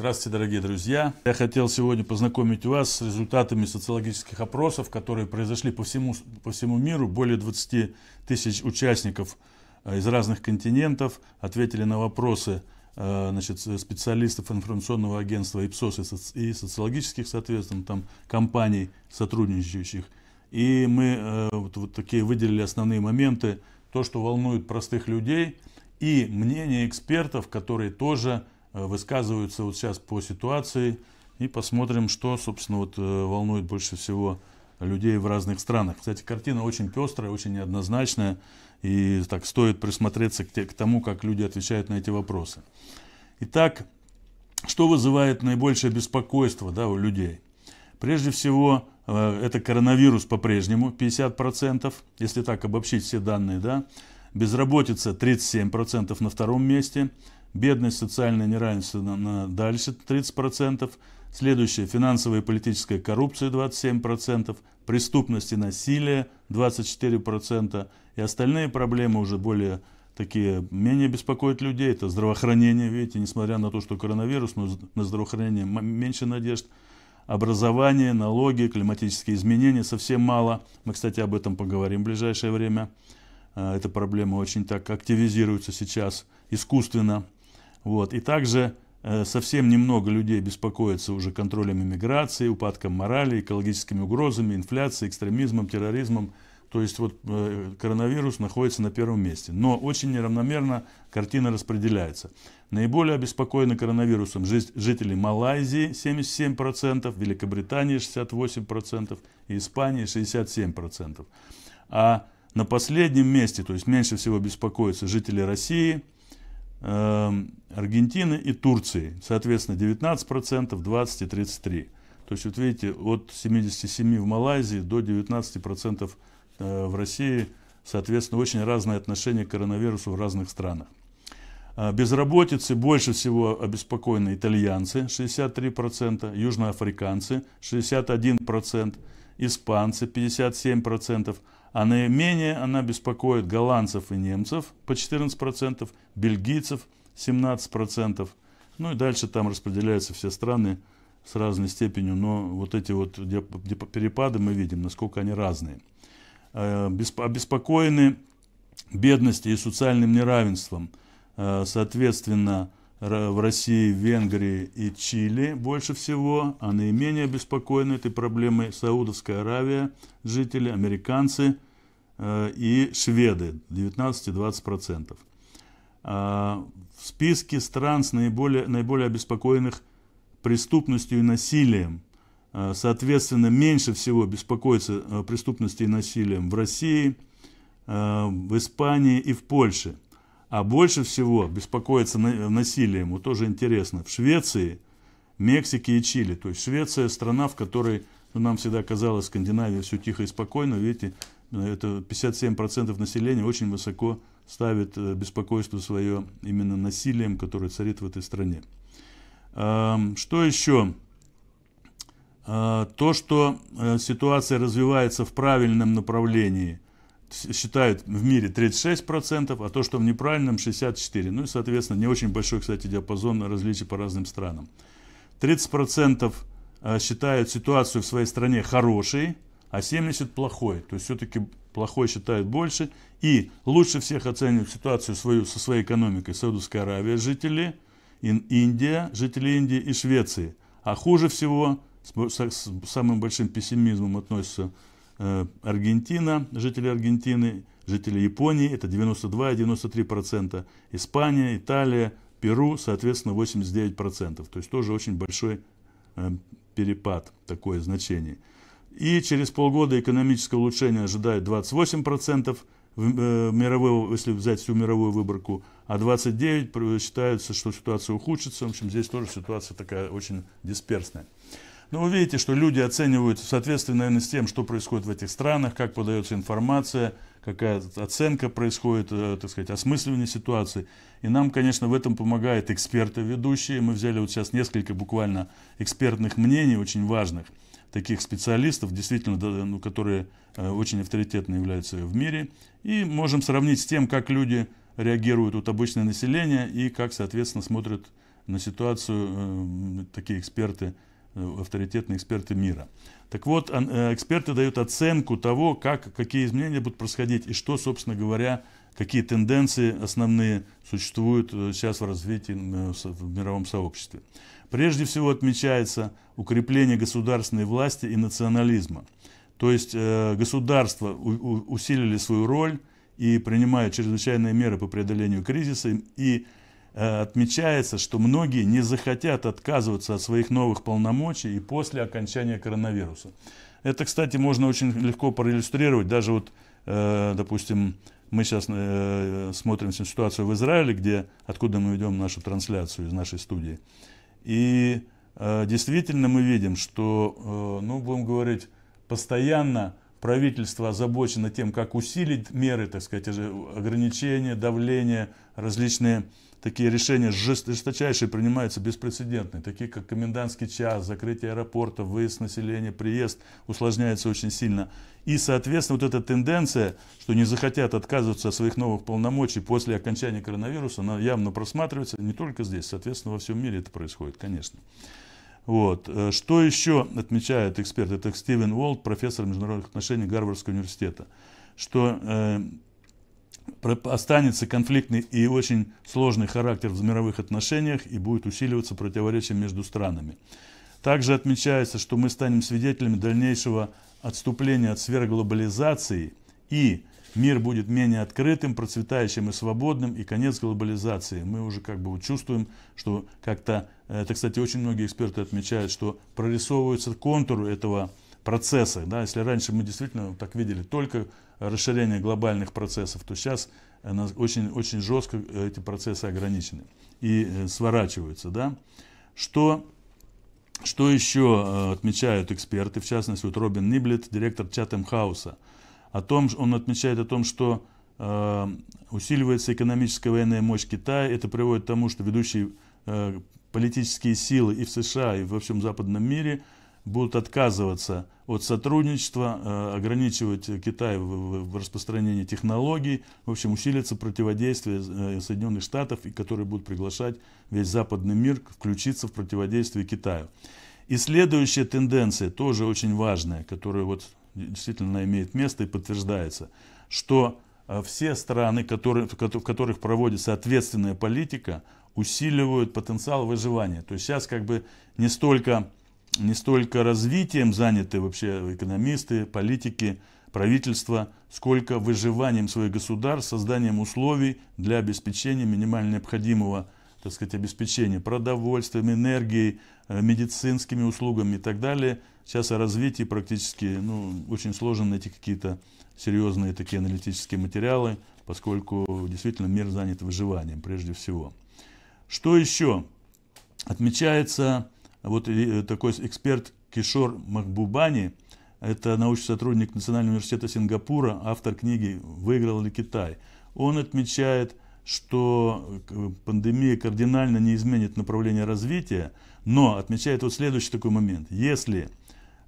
Здравствуйте, дорогие друзья. Я хотел сегодня познакомить вас с результатами социологических опросов, которые произошли по всему, по всему миру. Более 20 тысяч участников э, из разных континентов ответили на вопросы э, значит, специалистов информационного агентства ИПСОС и социологических, соответственно, там, компаний, сотрудничающих. И мы э, вот, вот такие выделили основные моменты, то, что волнует простых людей, и мнение экспертов, которые тоже Э, высказываются вот сейчас по ситуации. И посмотрим, что, собственно, вот э, волнует больше всего людей в разных странах. Кстати, картина очень пестрая, очень неоднозначная. И так стоит присмотреться к, те, к тому, как люди отвечают на эти вопросы. Итак, что вызывает наибольшее беспокойство да, у людей? Прежде всего, э, это коронавирус по-прежнему 50%, если так обобщить все данные, да. Безработица 37% на втором месте, бедность, социальное неравенство на, на дальше 30%, следующее финансовая и политическая коррупция 27%, преступность и насилие 24%, и остальные проблемы уже более такие, менее беспокоят людей, это здравоохранение, видите, несмотря на то, что коронавирус, но на здравоохранение меньше надежд, образование, налоги, климатические изменения совсем мало. Мы, кстати, об этом поговорим в ближайшее время. А, эта проблема очень так активизируется сейчас искусственно. Вот. И также э, совсем немного людей беспокоятся уже контролем иммиграции, упадком морали, экологическими угрозами, инфляцией, экстремизмом, терроризмом. То есть вот э, коронавирус находится на первом месте. Но очень неравномерно картина распределяется. Наиболее обеспокоены коронавирусом жители Малайзии 77%, Великобритании 68% и Испании 67%. А на последнем месте, то есть меньше всего беспокоятся жители России – Эм, Аргентины и Турции. Соответственно, 19%, 20 и 33. То есть, вот видите, от 77 в Малайзии до 19% э, в России. Соответственно, очень разное отношение к коронавирусу в разных странах. Э, безработицы больше всего обеспокоены итальянцы, 63%, южноафриканцы, 61% испанцы 57%, а наименее она беспокоит голландцев и немцев по 14%, бельгийцев 17%. Ну и дальше там распределяются все страны с разной степенью, но вот эти вот перепады мы видим, насколько они разные. Э, обеспокоены бедностью и социальным неравенством, э, соответственно, в России, Венгрии и Чили больше всего, а наименее обеспокоены этой проблемой Саудовская Аравия, жители, американцы э, и шведы 19-20%. А, в списке стран с наиболее, наиболее обеспокоенных преступностью и насилием, э, соответственно, меньше всего беспокоится э, преступностью и насилием в России, в Испании и в Польше – а больше всего беспокоиться насилием, вот тоже интересно, в Швеции, Мексике и Чили. То есть Швеция страна, в которой ну, нам всегда казалось, Скандинавия все тихо и спокойно. Видите, это 57% населения очень высоко ставит э, беспокойство свое именно насилием, которое царит в этой стране. Что еще? А, то, что э, ситуация развивается в правильном направлении – считают в мире 36%, а то, что в неправильном 64%. Ну и, соответственно, не очень большой, кстати, диапазон различий по разным странам. 30% э, считают ситуацию в своей стране хорошей, а 70% плохой. То есть все-таки плохой считают больше. И лучше всех оценивают ситуацию свою, со своей экономикой Саудовская Аравия, жители Индия, жители Индии и Швеции. А хуже всего, с, с самым большим пессимизмом относятся Э, Аргентина, жители Аргентины, жители Японии, это 92-93%, Испания, Италия, Перу, соответственно, 89%. То есть тоже очень большой э, перепад, такое значение. И через полгода экономическое улучшение ожидает 28% в э, мировую, если взять всю мировую выборку, а 29 считается, что ситуация ухудшится. В общем, здесь тоже ситуация такая очень дисперсная. Но вы видите, что люди оценивают в соответствии, наверное, с тем, что происходит в этих странах, как подается информация, какая оценка происходит, э, так сказать, осмысливание ситуации. И нам, конечно, в этом помогают эксперты ведущие. Мы взяли вот сейчас несколько буквально экспертных мнений, очень важных, таких специалистов, действительно, ну, которые э, очень авторитетно являются в мире. И можем сравнить с тем, как люди реагируют вот обычное население и как, соответственно, смотрят на ситуацию э, такие эксперты, Э, авторитетные эксперты мира. Так вот, э, эксперты дают оценку того, как, какие изменения будут происходить и что, собственно говоря, какие тенденции основные существуют э, сейчас в развитии в мировом сообществе. Прежде всего отмечается укрепление государственной власти и национализма. То есть государства усилили свою роль и принимают чрезвычайные меры по преодолению кризиса и Э, отмечается, что многие не захотят отказываться от своих новых полномочий и после окончания коронавируса. Это, кстати, можно очень легко проиллюстрировать. Даже вот, э, допустим, мы сейчас э, смотрим ситуацию в Израиле, где, откуда мы ведем нашу трансляцию из нашей студии. И действительно мы видим, что, ну, будем говорить, постоянно правительство озабочено тем, как усилить меры, так сказать, ограничения, давление, различные такие решения жесточайшие принимаются, беспрецедентные, такие как комендантский час, закрытие аэропорта, выезд населения, приезд, усложняется очень сильно. И, соответственно, вот эта тенденция, что не захотят отказываться от своих новых полномочий после окончания коронавируса, она явно просматривается не только здесь, соответственно, во всем мире это происходит, конечно. Вот. Э, что еще отмечает эксперт? Это Стивен Уолт, профессор международных отношений Гарвардского университета. Что э, останется конфликтный и очень сложный характер в мировых отношениях и будет усиливаться противоречие между странами. Также отмечается, что мы станем свидетелями дальнейшего отступления от сфер и мир будет менее открытым, процветающим и свободным, и конец глобализации. Мы уже как бы чувствуем, что как-то, э, это, кстати, очень многие эксперты отмечают, что прорисовываются контуры этого процессы. Да? Если раньше мы действительно так видели только расширение глобальных процессов, то сейчас э, очень, очень жестко э, эти процессы ограничены и э, сворачиваются. Да? Что, что еще отмечают эксперты, в частности, вот Робин Ниблет, директор Чатем Хауса, о том, он отмечает о том, что э, усиливается экономическая военная мощь Китая, это приводит к тому, что ведущие э, политические силы и в США, и во всем западном мире – будут отказываться от сотрудничества, э, ограничивать Китай в распространении технологий, в общем, усилится противодействие э, Соединенных Штатов, которые будут приглашать весь западный мир включиться в противодействие Китаю. И следующая тенденция, тоже очень важная, которая вот действительно имеет место и подтверждается, что э, все страны, которые, в которых проводится ответственная политика, усиливают потенциал выживания. То есть сейчас как бы не столько не столько развитием заняты вообще экономисты, политики, правительство, сколько выживанием своих государств, созданием условий для обеспечения минимально необходимого так сказать, обеспечения продовольствием, энергией, э, медицинскими услугами и так далее. Сейчас о развитии практически ну, очень сложно найти какие-то серьезные такие аналитические материалы, поскольку действительно мир занят выживанием прежде всего. Что еще? Отмечается вот э, такой эксперт Кишор Махбубани, это научный сотрудник Национального университета Сингапура, автор книги «Выиграл ли Китай?». Он отмечает, что э, пандемия кардинально не изменит направление развития, но отмечает вот следующий такой момент. Если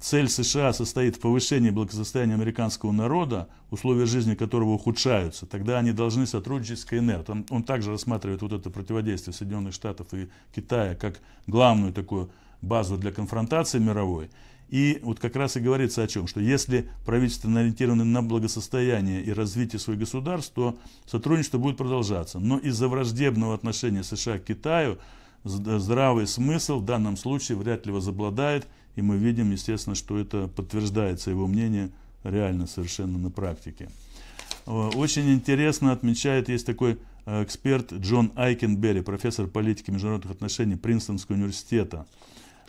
Цель США состоит в повышении благосостояния американского народа, условия жизни которого ухудшаются. Тогда они должны сотрудничать с КНР. Он, он также рассматривает вот это противодействие Соединенных Штатов и Китая как главную такую базу для конфронтации мировой. И вот как раз и говорится о чем, что если правительство ориентировано на благосостояние и развитие своих государств, то сотрудничество будет продолжаться. Но из-за враждебного отношения США к Китаю здравый смысл в данном случае вряд ли возобладает и мы видим, естественно, что это подтверждается его мнение реально совершенно на практике. Э, очень интересно отмечает, есть такой э, эксперт Джон Айкенберри, профессор политики и международных отношений Принстонского университета,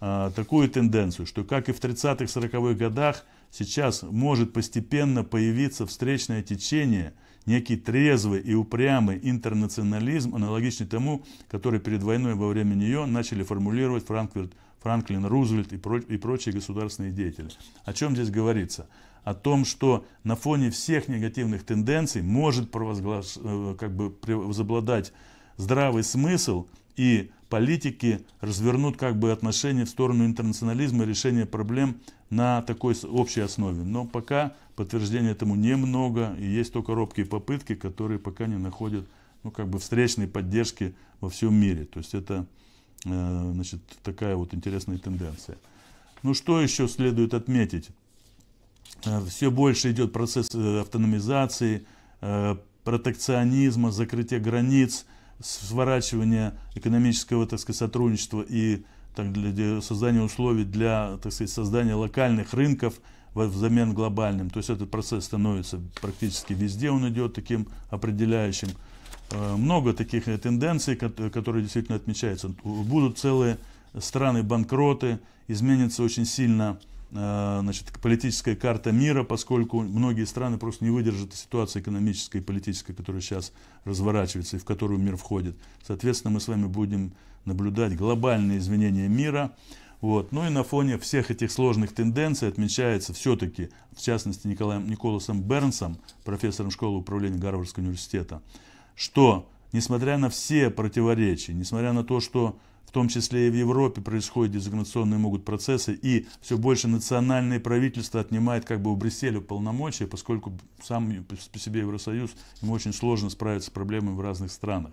э, такую тенденцию, что как и в 30-40-х годах, сейчас может постепенно появиться встречное течение, некий трезвый и упрямый интернационализм, аналогичный тому, который перед войной во время нее начали формулировать Франкфурт Франклин Рузвельт и, проч и прочие государственные деятели. О чем здесь говорится? О том, что на фоне всех негативных тенденций может провозглас... Э, как бы возобладать здравый смысл и политики развернут как бы отношения в сторону интернационализма и решения проблем на такой общей основе. Но пока подтверждения этому немного, и есть только робкие попытки, которые пока не находят ну, как бы встречной поддержки во всем мире. То есть это Э, значит, такая вот интересная тенденция. Ну, что еще следует отметить? Э, Все больше идет процесс э, автономизации, протекционизма, закрытия границ, сворачивания экономического, так сказать, сотрудничества и так, для создания условий для, так сказать, создания локальных рынков взамен глобальным. То есть этот процесс становится практически везде, он идет таким определяющим. Э, много таких э, тенденций, э, которые действительно отмечаются. Будут целые страны-банкроты, изменится очень сильно значит, политическая карта мира, поскольку многие страны просто не выдержат ситуации экономической и политической, которая сейчас разворачивается и в которую мир входит. Соответственно, мы с вами будем наблюдать глобальные изменения мира. Вот. Ну и на фоне всех этих сложных тенденций отмечается все-таки, в частности, Николаем Николасом Бернсом, профессором школы управления Гарвардского университета, что, несмотря на все противоречия, несмотря на то, что в том числе и в Европе происходят дезинформационные могут процессы, и все больше национальные правительства отнимают как бы у Брюсселя полномочия, поскольку сам по себе Евросоюз, ему очень сложно справиться с проблемами в разных странах.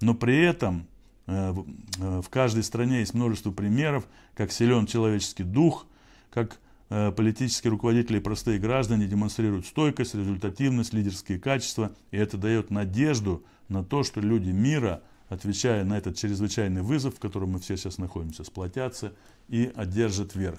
Но при этом э, э, в каждой стране есть множество примеров, как силен человеческий дух, как Э, политические руководители и простые граждане демонстрируют стойкость, результативность, лидерские качества, и это дает надежду на то, что люди мира, отвечая на этот чрезвычайный вызов, в котором мы все сейчас находимся, сплотятся и одержат верх.